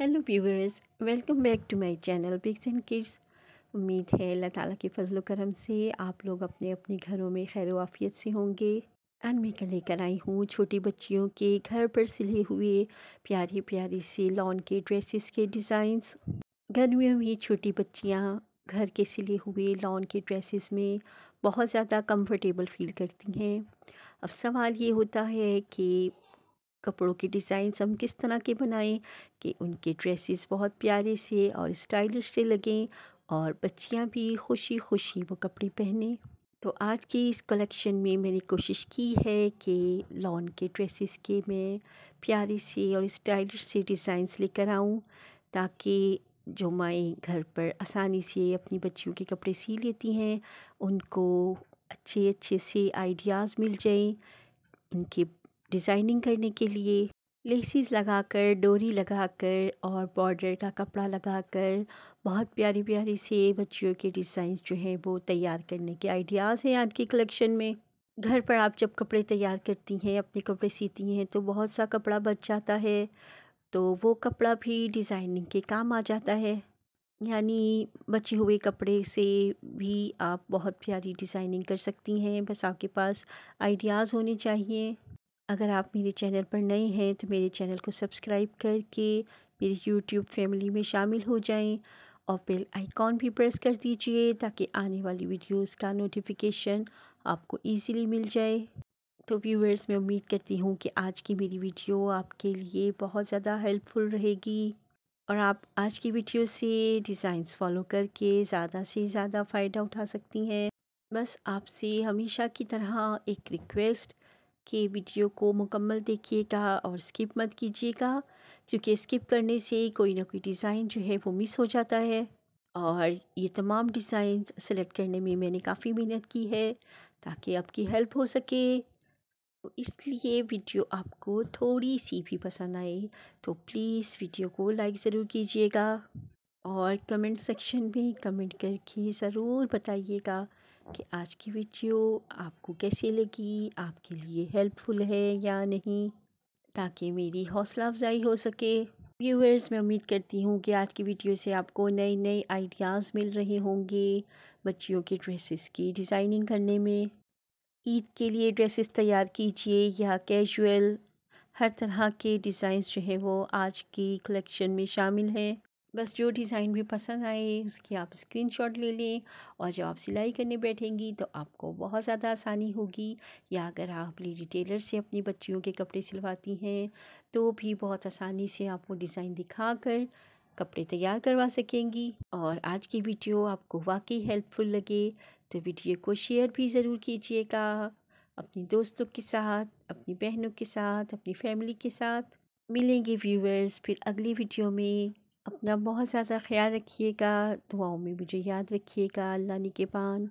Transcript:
hello viewers welcome back to my channel pics and kids उम्मीद है अल्लाह ताला के फजल करम से आप लोग अपने अपने घरों में खैर वाफियत से होंगे आज मैं कल लेकर आई हूँ छोटी बच्चियों के घर पर सिले हुए प्यारी प्यारी से लॉन के ड्रेसेस के डिज़ाइंस गर्मियों में हुई छोटी बच्चियाँ घर के सिले हुए लॉन के ड्रेसेस में बहुत ज़्यादा कंफर्टेबल फील करती हैं अब सवाल ये होता है कि कपड़ों के डिज़ाइंस हम किस तरह के बनाएं कि उनके ड्रेसेस बहुत प्यारे से और स्टाइलिश से लगें और बच्चियां भी खुशी खुशी वो कपड़े पहने तो आज की इस कलेक्शन में मैंने कोशिश की है कि लॉन के ड्रेसेस के मैं प्यारे से और स्टाइलिश से डिज़ाइंस लेकर आऊँ ताकि जो माएँ घर पर आसानी से अपनी बच्चियों के कपड़े सी लेती हैं उनको अच्छे अच्छे से आइडियाज़ मिल जाएं उनके डिज़ाइनिंग करने के लिए लेसिस लगाकर डोरी लगाकर और बॉर्डर का कपड़ा लगाकर बहुत प्यारी प्यारी से बच्चियों के डिज़ाइंस जो हैं वो तैयार करने के आइडियाज़ हैं आज के कलेक्शन में घर पर आप जब कपड़े तैयार करती हैं अपने कपड़े सीती हैं तो बहुत सा कपड़ा बच जाता है तो वो कपड़ा भी डिज़ाइनिंग के काम आ जाता है यानी बचे हुए कपड़े से भी आप बहुत प्यारी डिज़ाइनिंग कर सकती हैं बस आपके पास आइडियाज़ होने चाहिए अगर आप मेरे चैनल पर नए हैं तो मेरे चैनल को सब्सक्राइब करके मेरी यूट्यूब फैमिली में शामिल हो जाएं और बेल आइकॉन भी प्रेस कर दीजिए ताकि आने वाली वीडियोस का नोटिफिकेशन आपको इजीली मिल जाए तो व्यूअर्स मैं उम्मीद करती हूँ कि आज की मेरी वीडियो आपके लिए बहुत ज़्यादा हेल्पफुल रहेगी और आप आज की वीडियो से डिज़ाइंस फॉलो करके ज़्यादा से ज़्यादा फ़ायदा उठा सकती हैं बस आपसे हमेशा की तरह एक रिक्वेस्ट के वीडियो को मुकम्मल देखिएगा और स्किप मत कीजिएगा क्योंकि स्किप करने से कोई ना कोई डिज़ाइन जो है वो मिस हो जाता है और ये तमाम डिज़ाइन सेलेक्ट करने में मैंने काफ़ी मेहनत की है ताकि आपकी हेल्प हो सके तो इसलिए वीडियो आपको थोड़ी सी भी पसंद आए तो प्लीज़ वीडियो को लाइक ज़रूर कीजिएगा और कमेंट सेक्शन में कमेंट करके ज़रूर बताइएगा कि आज की वीडियो आपको कैसी लगी आपके लिए हेल्पफुल है या नहीं ताकि मेरी हौसला अफजाई हो सके व्यूअर्स मैं उम्मीद करती हूँ कि आज की वीडियो से आपको नए नए आइडियाज़ मिल रहे होंगे बच्चियों के ड्रेसेस की डिज़ाइनिंग करने में ईद के लिए ड्रेसेस तैयार कीजिए या कैजुअल हर तरह के डिज़ाइंस जो हैं वो आज की कलेक्शन में शामिल हैं बस जो डिज़ाइन भी पसंद आए उसकी आप स्क्रीनशॉट ले लें और जब आप सिलाई करने बैठेंगी तो आपको बहुत ज़्यादा आसानी होगी या अगर आप अपनी रिटेलर से अपनी बच्चियों के कपड़े सिलवाती हैं तो भी बहुत आसानी से आप वो डिज़ाइन दिखा कर कपड़े तैयार करवा सकेंगी और आज की वीडियो आपको वाकई हेल्पफुल लगे तो वीडियो को शेयर भी ज़रूर कीजिएगा अपनी दोस्तों के साथ अपनी बहनों के साथ अपनी फैमिली के साथ मिलेंगे व्यूवर्स फिर अगली वीडियो में अपना बहुत ज़्यादा ख्याल रखिएगा दुआओं में मुझे याद रखिएगा अल्लाह ने के पान